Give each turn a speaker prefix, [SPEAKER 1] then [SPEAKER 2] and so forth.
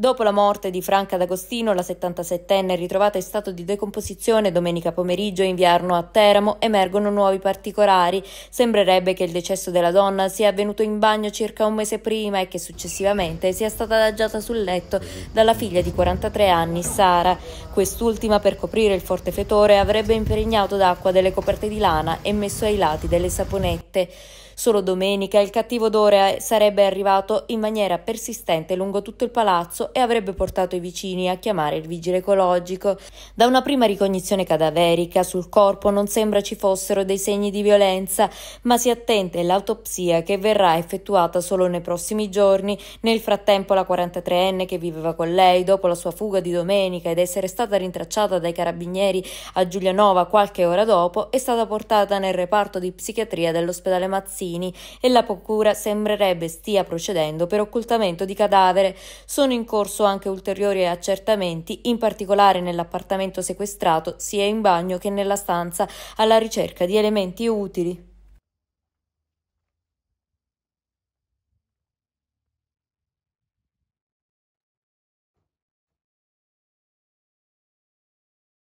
[SPEAKER 1] Dopo la morte di Franca D'Agostino, la 77enne ritrovata in stato di decomposizione domenica pomeriggio in Viarno a Teramo, emergono nuovi particolari. Sembrerebbe che il decesso della donna sia avvenuto in bagno circa un mese prima e che successivamente sia stata adagiata sul letto dalla figlia di 43 anni, Sara. Quest'ultima, per coprire il forte fetore, avrebbe impregnato d'acqua delle coperte di lana e messo ai lati delle saponette. Solo domenica il cattivo odore sarebbe arrivato in maniera persistente lungo tutto il palazzo e avrebbe portato i vicini a chiamare il vigile ecologico. Da una prima ricognizione cadaverica sul corpo non sembra ci fossero dei segni di violenza, ma si attende l'autopsia che verrà effettuata solo nei prossimi giorni. Nel frattempo la 43enne che viveva con lei dopo la sua fuga di domenica ed essere stata rintracciata dai carabinieri a Giulianova qualche ora dopo è stata portata nel reparto di psichiatria dell'ospedale Mazzini Casarini e la procura sembrerebbe stia procedendo per occultamento di cadavere. Sono in corso anche ulteriori accertamenti, in particolare nell'appartamento sequestrato, sia in bagno che nella stanza, alla ricerca di elementi utili.